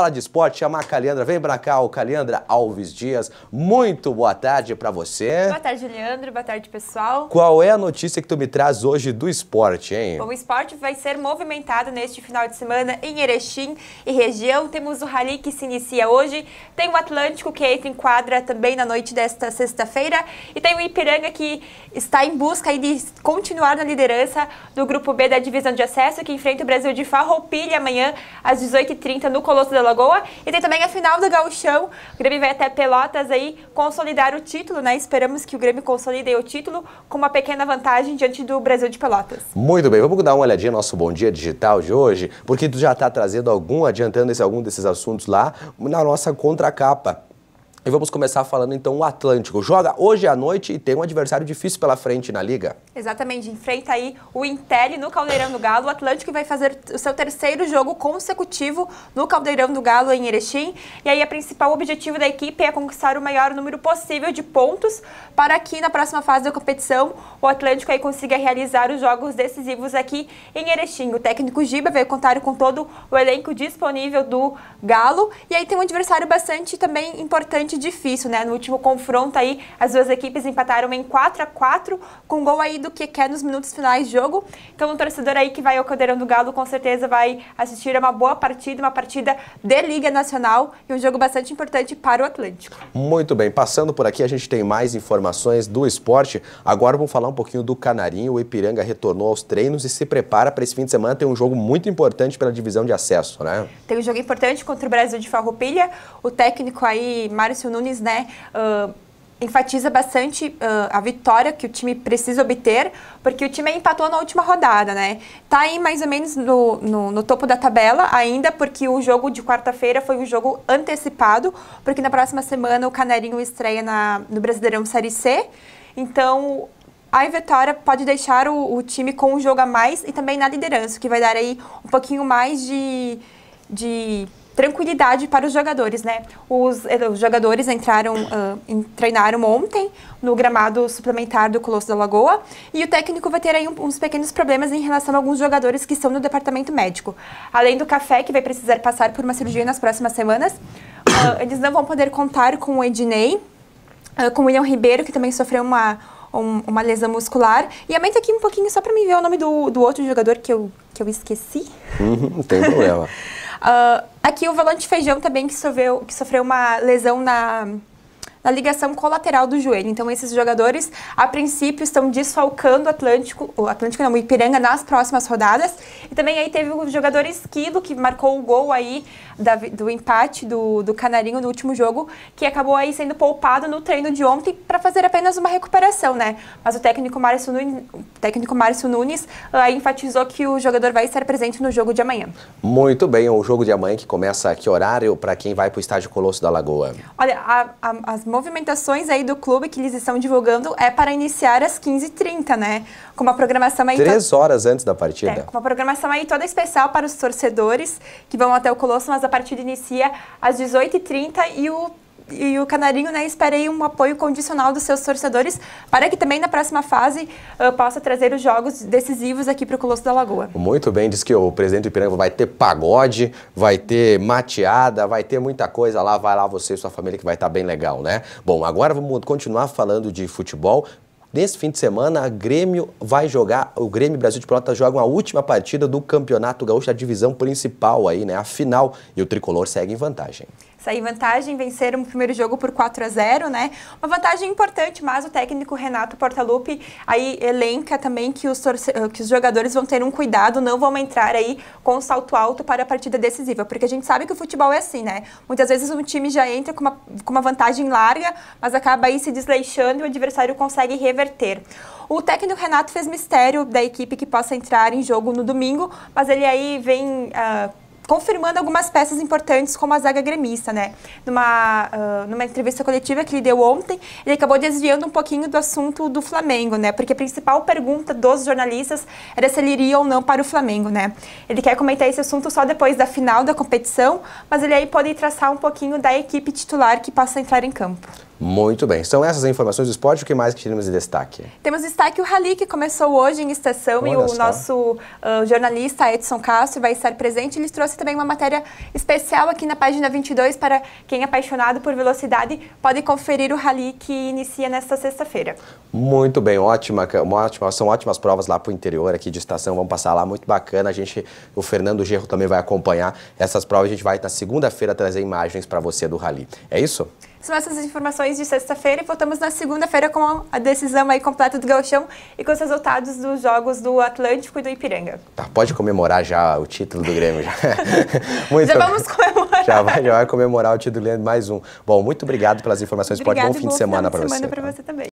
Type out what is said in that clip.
Fala de esporte, chamar a Caliandra. Vem pra cá, o Caliandra Alves Dias. Muito boa tarde pra você. Boa tarde, Leandro. Boa tarde, pessoal. Qual é a notícia que tu me traz hoje do esporte, hein? Bom, o esporte vai ser movimentado neste final de semana em Erechim e região. Temos o Rally que se inicia hoje. Tem o Atlântico que entra em quadra também na noite desta sexta-feira. E tem o Ipiranga que está em busca de continuar na liderança do Grupo B da Divisão de Acesso, que enfrenta o Brasil de Farroupilha amanhã às 18h30 no Colosso da Lagoa. E tem também a final do Gauchão. O Grêmio vai até Pelotas aí consolidar o título, né? Esperamos que o Grêmio consolide o título com uma pequena vantagem diante do Brasil de Pelotas. Muito bem, vamos dar uma olhadinha no nosso Bom Dia Digital de hoje, porque tu já está trazendo algum, adiantando esse, algum desses assuntos lá na nossa contracapa. E vamos começar falando então o Atlântico. Joga hoje à noite e tem um adversário difícil pela frente na liga. Exatamente, enfrenta aí o Intel no Caldeirão do Galo. O Atlântico vai fazer o seu terceiro jogo consecutivo no Caldeirão do Galo em Erechim. E aí a principal objetivo da equipe é conquistar o maior número possível de pontos para que na próxima fase da competição o Atlântico aí consiga realizar os jogos decisivos aqui em Erechim. O técnico Giba vai contar com todo o elenco disponível do Galo. E aí tem um adversário bastante também importante bastante difícil, né? No último confronto aí, as duas equipes empataram em 4 a 4 com gol aí do que quer nos minutos finais de jogo. Então, o um torcedor aí que vai ao Caldeirão do Galo com certeza vai assistir a uma boa partida, uma partida de Liga Nacional e um jogo bastante importante para o Atlântico. Muito bem, passando por aqui a gente tem mais informações do esporte. Agora vamos falar um pouquinho do Canarinho. O Ipiranga retornou aos treinos e se prepara para esse fim de semana. Tem um jogo muito importante pela divisão de acesso, né? Tem um jogo importante contra o Brasil de Farroupilha. O técnico aí, Mário Márcio Nunes, né? Uh, enfatiza bastante uh, a vitória que o time precisa obter, porque o time empatou na última rodada, né? Tá aí mais ou menos no, no, no topo da tabela ainda, porque o jogo de quarta-feira foi um jogo antecipado, porque na próxima semana o Canarinho estreia na, no Brasileirão Série C. Então, a vitória pode deixar o, o, time com um jogo a mais e também na liderança, que vai dar aí um pouquinho mais de, de tranquilidade para os jogadores, né? Os, eh, os jogadores entraram, uh, treinaram ontem no gramado suplementar do Colosso da Lagoa e o técnico vai ter aí um, uns pequenos problemas em relação a alguns jogadores que estão no departamento médico. Além do Café, que vai precisar passar por uma cirurgia nas próximas semanas, uh, eles não vão poder contar com o Ednei, uh, com o William Ribeiro, que também sofreu uma, um, uma lesão muscular. E aumenta aqui um pouquinho só para me ver o nome do, do outro jogador que eu, que eu esqueci. Uhum, não tem problema. Uh, Aqui o volante feijão também que sofreu, que sofreu uma lesão na na ligação colateral do joelho. Então esses jogadores, a princípio, estão desfalcando o Atlântico, o Atlântico não, o Ipiranga nas próximas rodadas. E também aí teve o jogador Esquilo, que marcou o gol aí da, do empate do, do Canarinho no último jogo, que acabou aí sendo poupado no treino de ontem para fazer apenas uma recuperação, né? Mas o técnico Márcio Nunes, técnico Márcio Nunes ah, enfatizou que o jogador vai estar presente no jogo de amanhã. Muito bem, o jogo de amanhã que começa a que horário para quem vai para o estádio Colosso da Lagoa? Olha, a, a, as movimentações aí do clube que eles estão divulgando é para iniciar às 15h30, né? Com uma programação aí... Três to... horas antes da partida. É, com uma programação aí toda especial para os torcedores que vão até o Colosso, mas a partida inicia às 18h30 e o e o Canarinho né, Esperei um apoio condicional dos seus torcedores para que também na próxima fase uh, possa trazer os jogos decisivos aqui para o Colosso da Lagoa. Muito bem, diz que o presidente do Ipiranga vai ter pagode, vai ter mateada, vai ter muita coisa lá, vai lá você e sua família que vai estar tá bem legal, né? Bom, agora vamos continuar falando de futebol, Nesse fim de semana, o Grêmio vai jogar, o Grêmio Brasil de Pelotas joga uma última partida do Campeonato Gaúcho, a divisão principal aí, né? A final, e o Tricolor segue em vantagem sair vantagem, venceram o primeiro jogo por 4 a 0, né? Uma vantagem importante, mas o técnico Renato Portaluppi aí elenca também que os, eh, que os jogadores vão ter um cuidado, não vão entrar aí com salto alto para a partida decisiva, porque a gente sabe que o futebol é assim, né? Muitas vezes um time já entra com uma, com uma vantagem larga, mas acaba aí se desleixando e o adversário consegue reverter. O técnico Renato fez mistério da equipe que possa entrar em jogo no domingo, mas ele aí vem uh, confirmando algumas peças importantes, como a zaga gremista, né? Numa, uh, numa entrevista coletiva que ele deu ontem, ele acabou desviando um pouquinho do assunto do Flamengo, né? Porque a principal pergunta dos jornalistas era se ele iria ou não para o Flamengo, né? Ele quer comentar esse assunto só depois da final da competição, mas ele aí pode traçar um pouquinho da equipe titular que passa a entrar em campo. Muito bem. São essas informações do esporte. O que mais que tiramos de destaque? Temos destaque o Rally, que começou hoje em estação, Olha e o só. nosso uh, jornalista Edson Castro vai estar presente. Ele trouxe também uma matéria especial aqui na página 22 para quem é apaixonado por velocidade pode conferir o rally que inicia nesta sexta-feira. Muito bem, ótima, ótima, são ótimas provas lá para o interior aqui de estação, vamos passar lá, muito bacana. A gente, o Fernando Gerro também vai acompanhar essas provas, a gente vai na segunda-feira trazer imagens para você do rally. É isso? São essas informações de sexta-feira e voltamos na segunda-feira com a decisão aí completa do Gauchão e com os resultados dos jogos do Atlântico e do Ipiranga. Tá, pode comemorar já o título do Grêmio. Já, muito já vamos comemorar. Já vai, já vai comemorar o título do Grêmio, mais um. Bom, muito obrigado pelas informações. Obrigado, pode bom fim de semana para você. Bom fim de semana para tá? você também.